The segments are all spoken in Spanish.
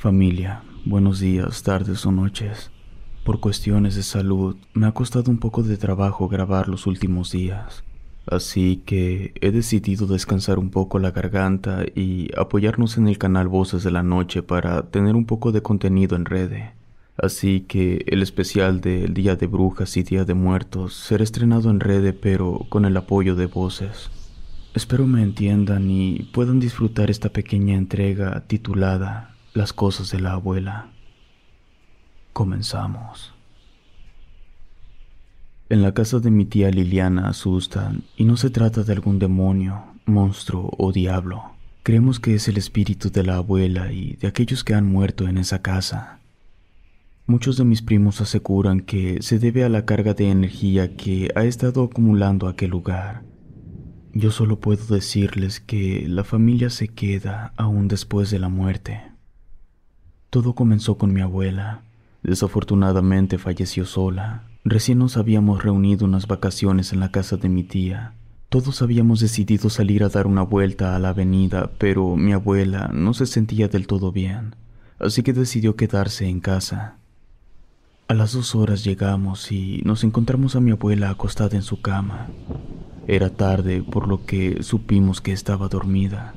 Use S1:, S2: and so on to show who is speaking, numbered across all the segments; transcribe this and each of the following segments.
S1: Familia, buenos días, tardes o noches. Por cuestiones de salud, me ha costado un poco de trabajo grabar los últimos días, así que he decidido descansar un poco la garganta y apoyarnos en el canal Voces de la Noche para tener un poco de contenido en rede. Así que el especial del Día de Brujas y Día de Muertos será estrenado en red, pero con el apoyo de voces. Espero me entiendan y puedan disfrutar esta pequeña entrega titulada las cosas de la abuela. Comenzamos. En la casa de mi tía Liliana asustan y no se trata de algún demonio, monstruo o diablo. Creemos que es el espíritu de la abuela y de aquellos que han muerto en esa casa. Muchos de mis primos aseguran que se debe a la carga de energía que ha estado acumulando aquel lugar. Yo solo puedo decirles que la familia se queda aún después de la muerte. Todo comenzó con mi abuela. Desafortunadamente falleció sola. Recién nos habíamos reunido unas vacaciones en la casa de mi tía. Todos habíamos decidido salir a dar una vuelta a la avenida, pero mi abuela no se sentía del todo bien, así que decidió quedarse en casa. A las dos horas llegamos y nos encontramos a mi abuela acostada en su cama. Era tarde, por lo que supimos que estaba dormida.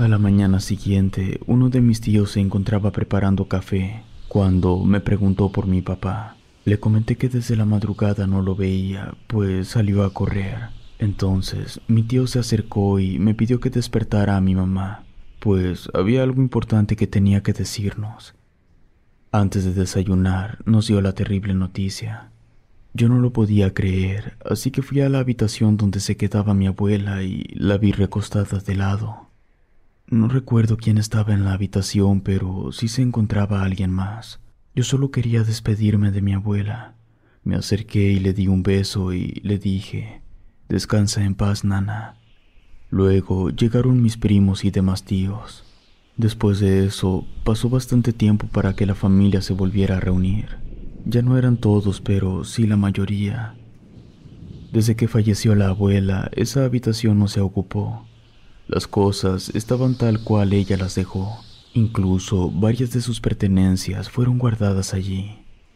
S1: A la mañana siguiente, uno de mis tíos se encontraba preparando café cuando me preguntó por mi papá. Le comenté que desde la madrugada no lo veía, pues salió a correr. Entonces, mi tío se acercó y me pidió que despertara a mi mamá, pues había algo importante que tenía que decirnos. Antes de desayunar, nos dio la terrible noticia. Yo no lo podía creer, así que fui a la habitación donde se quedaba mi abuela y la vi recostada de lado. No recuerdo quién estaba en la habitación, pero sí se encontraba alguien más. Yo solo quería despedirme de mi abuela. Me acerqué y le di un beso y le dije, Descansa en paz, nana. Luego llegaron mis primos y demás tíos. Después de eso, pasó bastante tiempo para que la familia se volviera a reunir. Ya no eran todos, pero sí la mayoría. Desde que falleció la abuela, esa habitación no se ocupó. Las cosas estaban tal cual ella las dejó. Incluso varias de sus pertenencias fueron guardadas allí,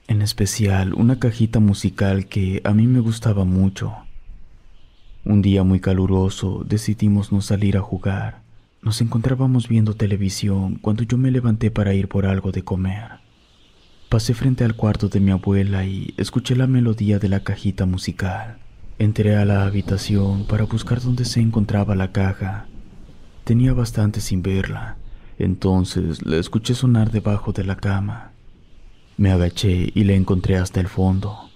S1: en especial una cajita musical que a mí me gustaba mucho. Un día muy caluroso decidimos no salir a jugar. Nos encontrábamos viendo televisión cuando yo me levanté para ir por algo de comer. Pasé frente al cuarto de mi abuela y escuché la melodía de la cajita musical. Entré a la habitación para buscar dónde se encontraba la caja Tenía bastante sin verla, entonces la escuché sonar debajo de la cama. Me agaché y la encontré hasta el fondo.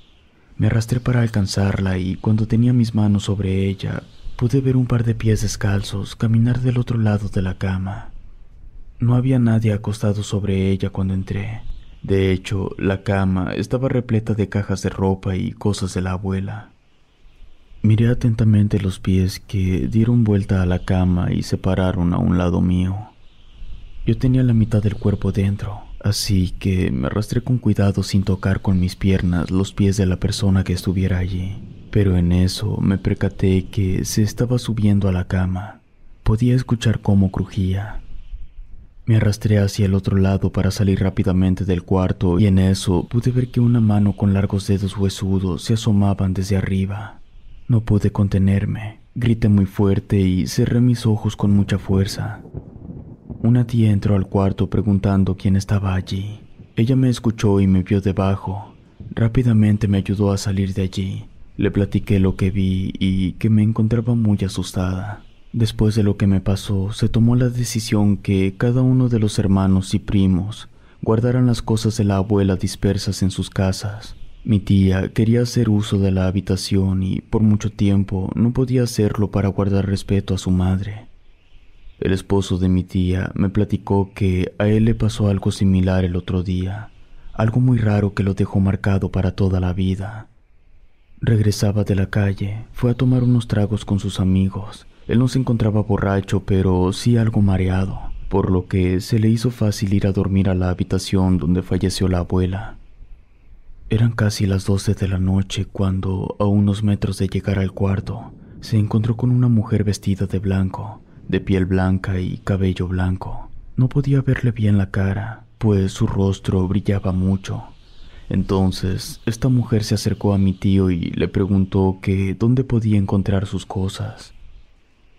S1: Me arrastré para alcanzarla y cuando tenía mis manos sobre ella, pude ver un par de pies descalzos caminar del otro lado de la cama. No había nadie acostado sobre ella cuando entré. De hecho, la cama estaba repleta de cajas de ropa y cosas de la abuela. Miré atentamente los pies que dieron vuelta a la cama y se pararon a un lado mío. Yo tenía la mitad del cuerpo dentro, así que me arrastré con cuidado sin tocar con mis piernas los pies de la persona que estuviera allí. Pero en eso me percaté que se estaba subiendo a la cama. Podía escuchar cómo crujía. Me arrastré hacia el otro lado para salir rápidamente del cuarto y en eso pude ver que una mano con largos dedos huesudos se asomaban desde arriba. No pude contenerme, grité muy fuerte y cerré mis ojos con mucha fuerza. Una tía entró al cuarto preguntando quién estaba allí. Ella me escuchó y me vio debajo. Rápidamente me ayudó a salir de allí. Le platiqué lo que vi y que me encontraba muy asustada. Después de lo que me pasó, se tomó la decisión que cada uno de los hermanos y primos guardaran las cosas de la abuela dispersas en sus casas. Mi tía quería hacer uso de la habitación y por mucho tiempo no podía hacerlo para guardar respeto a su madre. El esposo de mi tía me platicó que a él le pasó algo similar el otro día, algo muy raro que lo dejó marcado para toda la vida. Regresaba de la calle, fue a tomar unos tragos con sus amigos. Él no se encontraba borracho, pero sí algo mareado, por lo que se le hizo fácil ir a dormir a la habitación donde falleció la abuela. Eran casi las doce de la noche cuando, a unos metros de llegar al cuarto, se encontró con una mujer vestida de blanco, de piel blanca y cabello blanco. No podía verle bien la cara, pues su rostro brillaba mucho. Entonces, esta mujer se acercó a mi tío y le preguntó que dónde podía encontrar sus cosas.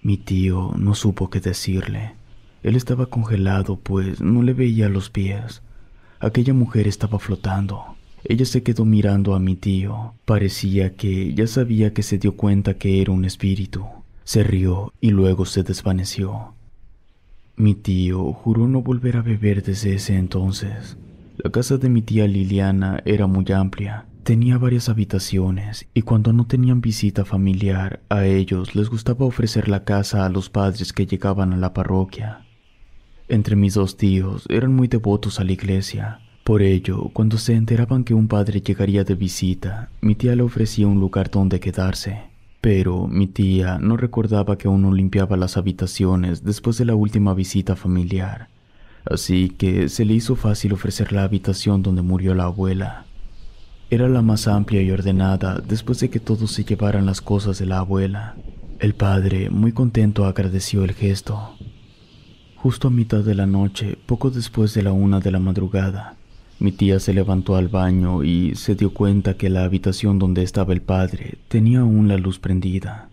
S1: Mi tío no supo qué decirle. Él estaba congelado, pues no le veía los pies. Aquella mujer estaba flotando. Ella se quedó mirando a mi tío. Parecía que ya sabía que se dio cuenta que era un espíritu. Se rió y luego se desvaneció. Mi tío juró no volver a beber desde ese entonces. La casa de mi tía Liliana era muy amplia, tenía varias habitaciones y cuando no tenían visita familiar, a ellos les gustaba ofrecer la casa a los padres que llegaban a la parroquia. Entre mis dos tíos eran muy devotos a la iglesia, por ello, cuando se enteraban que un padre llegaría de visita, mi tía le ofrecía un lugar donde quedarse. Pero mi tía no recordaba que uno limpiaba las habitaciones después de la última visita familiar, así que se le hizo fácil ofrecer la habitación donde murió la abuela. Era la más amplia y ordenada después de que todos se llevaran las cosas de la abuela. El padre, muy contento, agradeció el gesto. Justo a mitad de la noche, poco después de la una de la madrugada, mi tía se levantó al baño y se dio cuenta que la habitación donde estaba el padre tenía aún la luz prendida.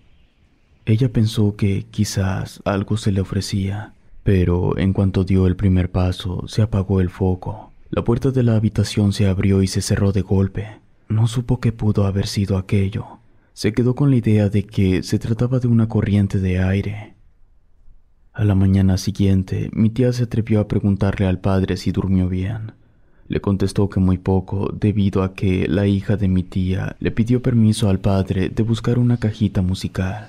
S1: Ella pensó que quizás algo se le ofrecía, pero en cuanto dio el primer paso se apagó el foco. La puerta de la habitación se abrió y se cerró de golpe. No supo qué pudo haber sido aquello. Se quedó con la idea de que se trataba de una corriente de aire. A la mañana siguiente, mi tía se atrevió a preguntarle al padre si durmió bien. Le contestó que muy poco, debido a que la hija de mi tía le pidió permiso al padre de buscar una cajita musical.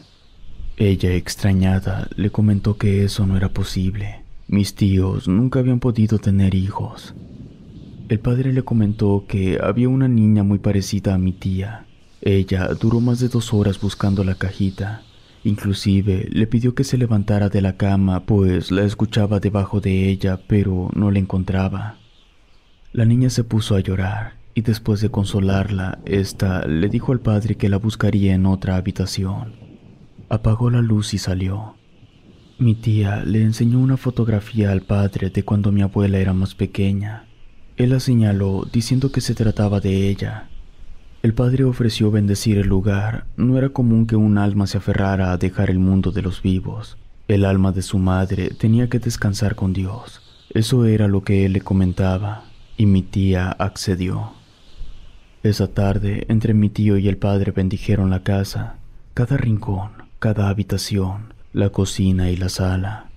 S1: Ella, extrañada, le comentó que eso no era posible. Mis tíos nunca habían podido tener hijos. El padre le comentó que había una niña muy parecida a mi tía. Ella duró más de dos horas buscando la cajita. Inclusive le pidió que se levantara de la cama, pues la escuchaba debajo de ella, pero no la encontraba. La niña se puso a llorar y después de consolarla, esta le dijo al padre que la buscaría en otra habitación. Apagó la luz y salió. Mi tía le enseñó una fotografía al padre de cuando mi abuela era más pequeña. Él la señaló diciendo que se trataba de ella. El padre ofreció bendecir el lugar. No era común que un alma se aferrara a dejar el mundo de los vivos. El alma de su madre tenía que descansar con Dios. Eso era lo que él le comentaba y mi tía accedió. Esa tarde, entre mi tío y el padre bendijeron la casa, cada rincón, cada habitación, la cocina y la sala.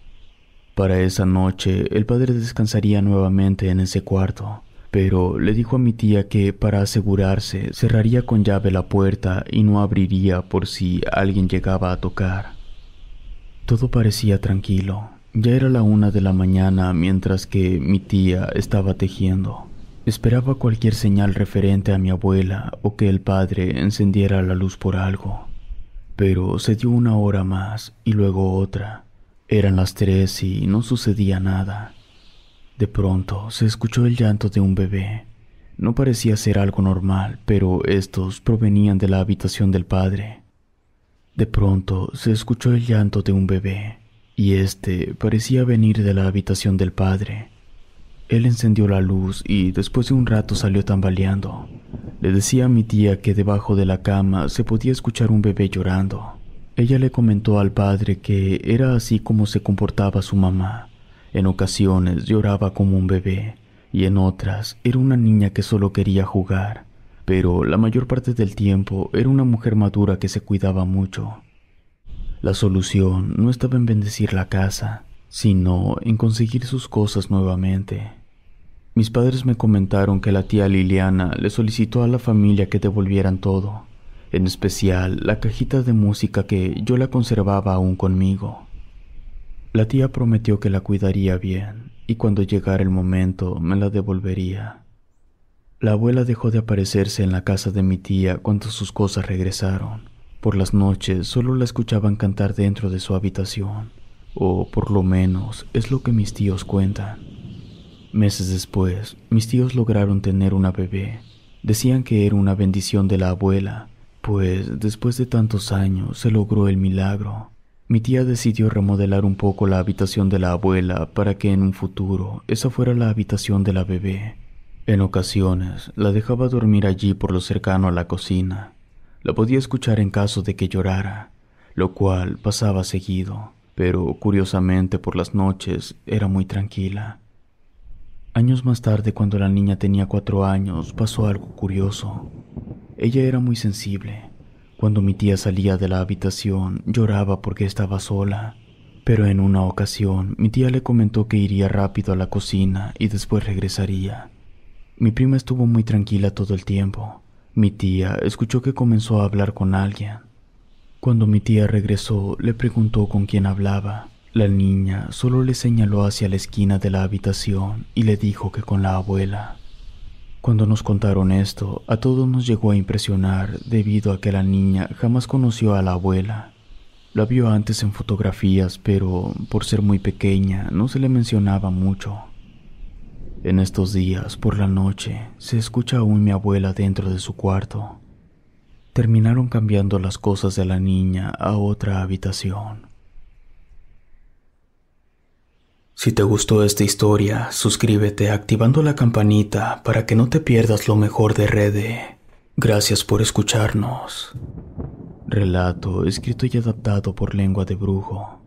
S1: Para esa noche, el padre descansaría nuevamente en ese cuarto, pero le dijo a mi tía que, para asegurarse, cerraría con llave la puerta y no abriría por si alguien llegaba a tocar. Todo parecía tranquilo, ya era la una de la mañana mientras que mi tía estaba tejiendo. Esperaba cualquier señal referente a mi abuela o que el padre encendiera la luz por algo. Pero se dio una hora más y luego otra. Eran las tres y no sucedía nada. De pronto se escuchó el llanto de un bebé. No parecía ser algo normal, pero estos provenían de la habitación del padre. De pronto se escuchó el llanto de un bebé y este parecía venir de la habitación del padre. Él encendió la luz y después de un rato salió tambaleando. Le decía a mi tía que debajo de la cama se podía escuchar un bebé llorando. Ella le comentó al padre que era así como se comportaba su mamá. En ocasiones lloraba como un bebé y en otras era una niña que solo quería jugar, pero la mayor parte del tiempo era una mujer madura que se cuidaba mucho. La solución no estaba en bendecir la casa, sino en conseguir sus cosas nuevamente. Mis padres me comentaron que la tía Liliana le solicitó a la familia que devolvieran todo, en especial la cajita de música que yo la conservaba aún conmigo. La tía prometió que la cuidaría bien y cuando llegara el momento me la devolvería. La abuela dejó de aparecerse en la casa de mi tía cuando sus cosas regresaron, por las noches solo la escuchaban cantar dentro de su habitación, o por lo menos es lo que mis tíos cuentan. Meses después, mis tíos lograron tener una bebé. Decían que era una bendición de la abuela, pues después de tantos años se logró el milagro. Mi tía decidió remodelar un poco la habitación de la abuela para que en un futuro esa fuera la habitación de la bebé. En ocasiones la dejaba dormir allí por lo cercano a la cocina, la podía escuchar en caso de que llorara, lo cual pasaba seguido, pero curiosamente por las noches era muy tranquila. Años más tarde, cuando la niña tenía cuatro años, pasó algo curioso. Ella era muy sensible. Cuando mi tía salía de la habitación, lloraba porque estaba sola. Pero en una ocasión, mi tía le comentó que iría rápido a la cocina y después regresaría. Mi prima estuvo muy tranquila todo el tiempo, mi tía escuchó que comenzó a hablar con alguien. Cuando mi tía regresó, le preguntó con quién hablaba. La niña solo le señaló hacia la esquina de la habitación y le dijo que con la abuela. Cuando nos contaron esto, a todos nos llegó a impresionar debido a que la niña jamás conoció a la abuela. La vio antes en fotografías, pero por ser muy pequeña no se le mencionaba mucho. En estos días, por la noche, se escucha aún mi abuela dentro de su cuarto. Terminaron cambiando las cosas de la niña a otra habitación. Si te gustó esta historia, suscríbete activando la campanita para que no te pierdas lo mejor de Rede. Gracias por escucharnos. Relato escrito y adaptado por Lengua de Brujo.